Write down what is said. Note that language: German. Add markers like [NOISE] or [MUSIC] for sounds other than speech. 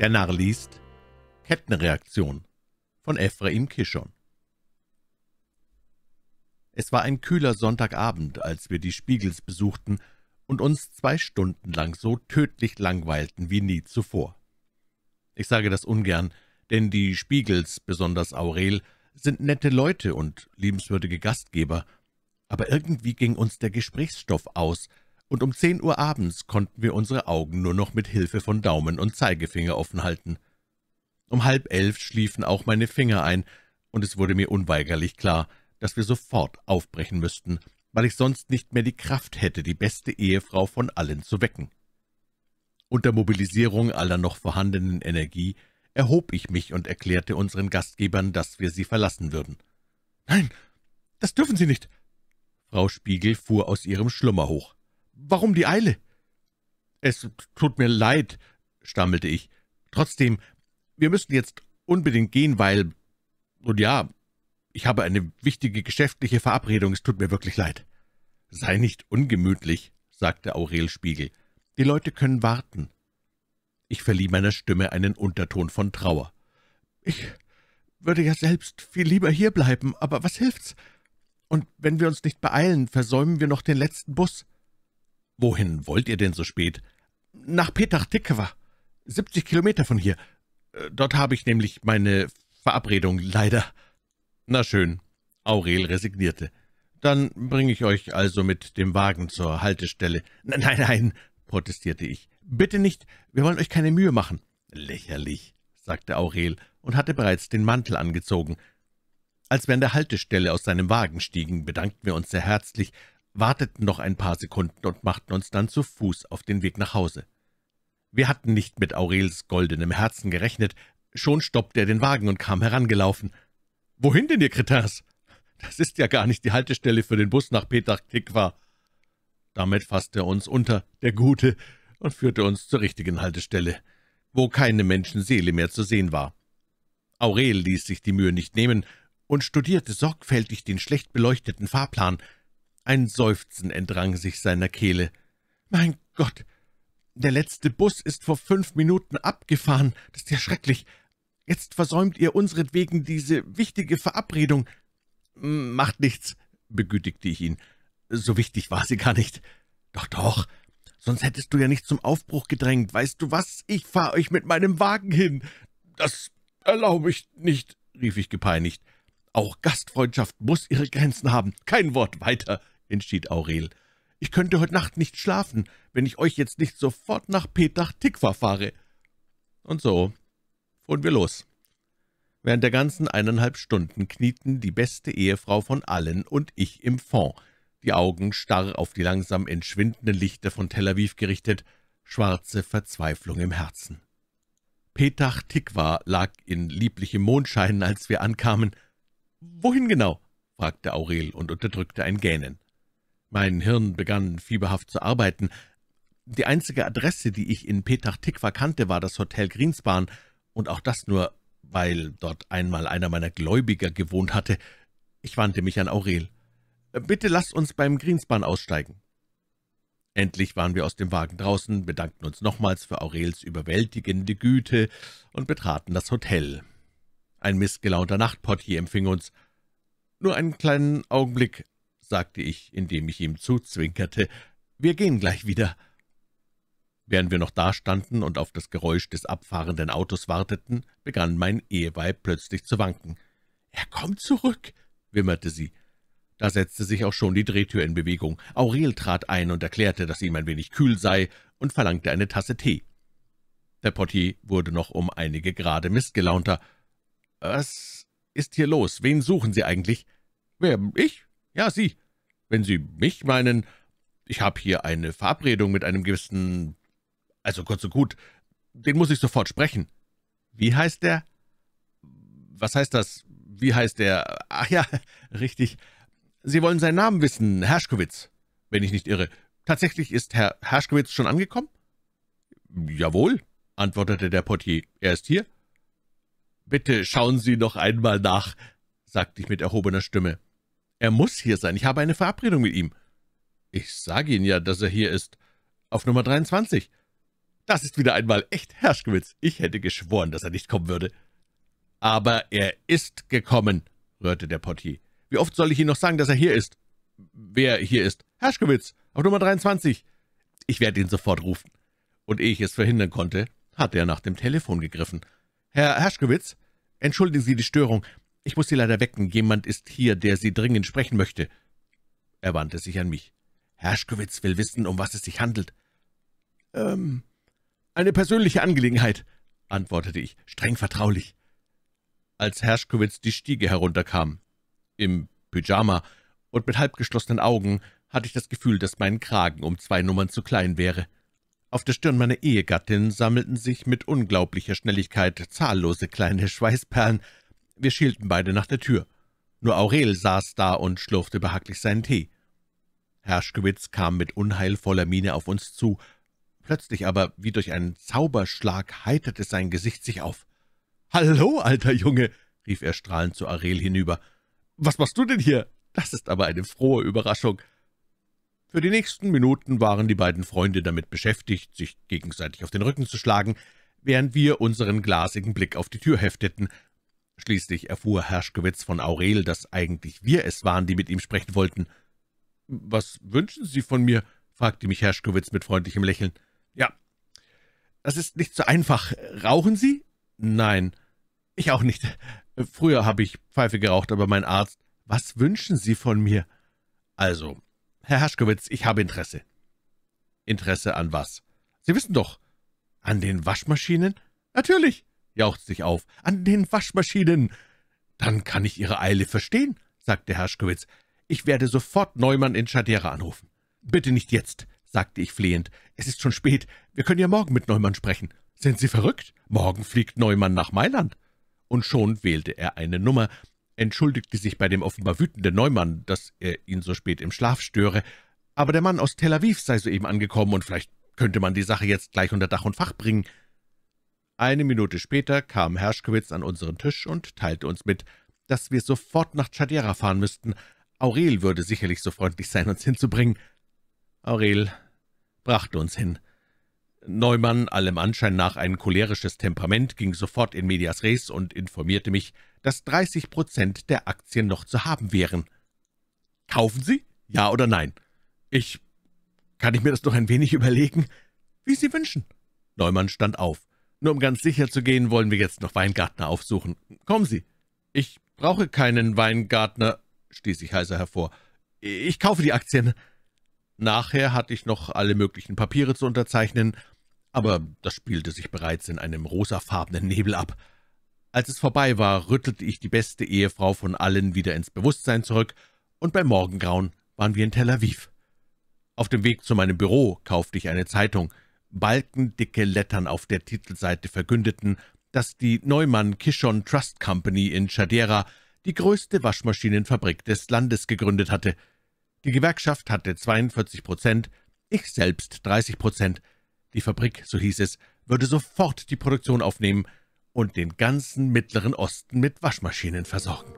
Der Narr liest Kettenreaktion von Ephraim Kishon Es war ein kühler Sonntagabend, als wir die Spiegels besuchten und uns zwei Stunden lang so tödlich langweilten wie nie zuvor. Ich sage das ungern, denn die Spiegels, besonders Aurel, sind nette Leute und liebenswürdige Gastgeber, aber irgendwie ging uns der Gesprächsstoff aus – und um zehn Uhr abends konnten wir unsere Augen nur noch mit Hilfe von Daumen und Zeigefinger offen halten. Um halb elf schliefen auch meine Finger ein, und es wurde mir unweigerlich klar, dass wir sofort aufbrechen müssten, weil ich sonst nicht mehr die Kraft hätte, die beste Ehefrau von allen zu wecken. Unter Mobilisierung aller noch vorhandenen Energie erhob ich mich und erklärte unseren Gastgebern, dass wir sie verlassen würden. »Nein, das dürfen Sie nicht!« Frau Spiegel fuhr aus ihrem Schlummer hoch. Warum die Eile?« »Es tut mir leid«, stammelte ich. »Trotzdem, wir müssen jetzt unbedingt gehen, weil... Nun ja, ich habe eine wichtige geschäftliche Verabredung, es tut mir wirklich leid.« »Sei nicht ungemütlich«, sagte Aurel Spiegel. »Die Leute können warten.« Ich verlieh meiner Stimme einen Unterton von Trauer. »Ich würde ja selbst viel lieber hierbleiben, aber was hilft's? Und wenn wir uns nicht beeilen, versäumen wir noch den letzten Bus.« »Wohin wollt ihr denn so spät?« »Nach Petach Tikva, 70 Kilometer von hier. Äh, dort habe ich nämlich meine Verabredung, leider.« »Na schön«, Aurel resignierte. »Dann bringe ich euch also mit dem Wagen zur Haltestelle.« »Nein, nein, nein«, protestierte ich. »Bitte nicht, wir wollen euch keine Mühe machen.« »Lächerlich«, sagte Aurel und hatte bereits den Mantel angezogen. Als wir an der Haltestelle aus seinem Wagen stiegen, bedankten wir uns sehr herzlich warteten noch ein paar Sekunden und machten uns dann zu Fuß auf den Weg nach Hause. Wir hatten nicht mit Aurels goldenem Herzen gerechnet, schon stoppte er den Wagen und kam herangelaufen. »Wohin denn, ihr Kretins? Das ist ja gar nicht die Haltestelle für den Bus nach Petartikwa.« Damit fasste er uns unter, der Gute, und führte uns zur richtigen Haltestelle, wo keine Menschenseele mehr zu sehen war. Aurel ließ sich die Mühe nicht nehmen und studierte sorgfältig den schlecht beleuchteten Fahrplan – ein Seufzen entrang sich seiner Kehle. »Mein Gott, der letzte Bus ist vor fünf Minuten abgefahren. Das ist ja schrecklich. Jetzt versäumt ihr unsretwegen diese wichtige Verabredung.« »Macht nichts«, begütigte ich ihn. »So wichtig war sie gar nicht.« »Doch, doch, sonst hättest du ja nicht zum Aufbruch gedrängt. Weißt du was? Ich fahr euch mit meinem Wagen hin. Das erlaube ich nicht«, rief ich gepeinigt. Auch Gastfreundschaft muss ihre Grenzen haben. Kein Wort weiter, entschied Aurel. Ich könnte heute Nacht nicht schlafen, wenn ich euch jetzt nicht sofort nach Petach Tikva fahre. Und so fuhren wir los. Während der ganzen eineinhalb Stunden knieten die beste Ehefrau von allen und ich im Fond, die Augen starr auf die langsam entschwindenden Lichter von Tel Aviv gerichtet, schwarze Verzweiflung im Herzen. Petach Tikva lag in lieblichem Mondschein, als wir ankamen, »Wohin genau?« fragte Aurel und unterdrückte ein Gähnen. Mein Hirn begann fieberhaft zu arbeiten. Die einzige Adresse, die ich in Petach Tikva kannte, war das Hotel Grinspan, und auch das nur, weil dort einmal einer meiner Gläubiger gewohnt hatte. Ich wandte mich an Aurel. »Bitte lasst uns beim Grinspan aussteigen.« Endlich waren wir aus dem Wagen draußen, bedankten uns nochmals für Aurels überwältigende Güte und betraten das Hotel. Ein missgelaunter Nachtportier empfing uns. »Nur einen kleinen Augenblick«, sagte ich, indem ich ihm zuzwinkerte. »Wir gehen gleich wieder.« Während wir noch dastanden und auf das Geräusch des abfahrenden Autos warteten, begann mein Eheweib plötzlich zu wanken. »Er kommt zurück«, wimmerte sie. Da setzte sich auch schon die Drehtür in Bewegung. Aurel trat ein und erklärte, dass ihm ein wenig kühl sei, und verlangte eine Tasse Tee. Der Portier wurde noch um einige Grade missgelaunter. »Was ist hier los? Wen suchen Sie eigentlich?« »Wer, ich? Ja, Sie. Wenn Sie mich meinen, ich habe hier eine Verabredung mit einem gewissen... Also kurz und gut, den muss ich sofort sprechen.« »Wie heißt der?« »Was heißt das? Wie heißt der? Ach ja, [LAUGHS] richtig. Sie wollen seinen Namen wissen, Herschkowitz, wenn ich nicht irre. Tatsächlich ist Herr Herschkowitz schon angekommen?« »Jawohl«, antwortete der Portier, »er ist hier.« »Bitte schauen Sie noch einmal nach«, sagte ich mit erhobener Stimme. »Er muss hier sein. Ich habe eine Verabredung mit ihm.« »Ich sage Ihnen ja, dass er hier ist. Auf Nummer 23.« »Das ist wieder einmal echt Herrschgewitz. Ich hätte geschworen, dass er nicht kommen würde.« »Aber er ist gekommen«, rührte der Portier. »Wie oft soll ich Ihnen noch sagen, dass er hier ist?« »Wer hier ist?« »Herrschgewitz, auf Nummer 23.« »Ich werde ihn sofort rufen.« Und ehe ich es verhindern konnte, hatte er nach dem Telefon gegriffen – »Herr Herschkowitz, entschuldigen Sie die Störung. Ich muss Sie leider wecken. Jemand ist hier, der Sie dringend sprechen möchte.« Er wandte sich an mich. »Herschkowitz will wissen, um was es sich handelt.« »Ähm, eine persönliche Angelegenheit«, antwortete ich, streng vertraulich. Als Herschkowitz die Stiege herunterkam, im Pyjama und mit halbgeschlossenen Augen, hatte ich das Gefühl, dass mein Kragen um zwei Nummern zu klein wäre. Auf der Stirn meiner Ehegattin sammelten sich mit unglaublicher Schnelligkeit zahllose kleine Schweißperlen. Wir schielten beide nach der Tür. Nur Aurel saß da und schlurfte behaglich seinen Tee. Herschkewitz kam mit unheilvoller Miene auf uns zu. Plötzlich aber, wie durch einen Zauberschlag, heiterte sein Gesicht sich auf. »Hallo, alter Junge!« rief er strahlend zu Aurel hinüber. »Was machst du denn hier? Das ist aber eine frohe Überraschung. Für die nächsten Minuten waren die beiden Freunde damit beschäftigt, sich gegenseitig auf den Rücken zu schlagen, während wir unseren glasigen Blick auf die Tür hefteten. Schließlich erfuhr Herschkowitz von Aurel, dass eigentlich wir es waren, die mit ihm sprechen wollten. »Was wünschen Sie von mir?« fragte mich Herschkowitz mit freundlichem Lächeln. »Ja, das ist nicht so einfach. Rauchen Sie?« »Nein, ich auch nicht. Früher habe ich Pfeife geraucht, aber mein Arzt...« »Was wünschen Sie von mir?« »Also, Herr Haschkowitz, ich habe Interesse.« »Interesse an was?« »Sie wissen doch.« »An den Waschmaschinen?« »Natürlich«, jauchzte ich auf, »an den Waschmaschinen.« »Dann kann ich Ihre Eile verstehen«, sagte Haschkowitz. »Ich werde sofort Neumann in Schadera anrufen.« »Bitte nicht jetzt«, sagte ich flehend. »Es ist schon spät. Wir können ja morgen mit Neumann sprechen.« »Sind Sie verrückt? Morgen fliegt Neumann nach Mailand.« Und schon wählte er eine Nummer, entschuldigte sich bei dem offenbar wütenden Neumann, dass er ihn so spät im Schlaf störe, aber der Mann aus Tel Aviv sei soeben angekommen und vielleicht könnte man die Sache jetzt gleich unter Dach und Fach bringen. Eine Minute später kam Herschkowitz an unseren Tisch und teilte uns mit, dass wir sofort nach Tschadjera fahren müssten. Aurel würde sicherlich so freundlich sein, uns hinzubringen. Aurel brachte uns hin. Neumann, allem Anschein nach ein cholerisches Temperament, ging sofort in medias res und informierte mich, dass 30 Prozent der Aktien noch zu haben wären. »Kaufen Sie? Ja oder nein?« »Ich... Kann ich mir das noch ein wenig überlegen?« »Wie Sie wünschen.« Neumann stand auf. »Nur um ganz sicher zu gehen, wollen wir jetzt noch Weingartner aufsuchen. Kommen Sie.« »Ich brauche keinen Weingartner«, stieß ich heiser hervor. »Ich kaufe die Aktien.« Nachher hatte ich noch alle möglichen Papiere zu unterzeichnen aber das spielte sich bereits in einem rosafarbenen Nebel ab. Als es vorbei war, rüttelte ich die beste Ehefrau von allen wieder ins Bewusstsein zurück, und beim Morgengrauen waren wir in Tel Aviv. Auf dem Weg zu meinem Büro kaufte ich eine Zeitung. Balkendicke Lettern auf der Titelseite verkündeten, dass die Neumann Kishon Trust Company in Chadera die größte Waschmaschinenfabrik des Landes gegründet hatte. Die Gewerkschaft hatte 42 Prozent, ich selbst 30 Prozent, die Fabrik, so hieß es, würde sofort die Produktion aufnehmen und den ganzen Mittleren Osten mit Waschmaschinen versorgen.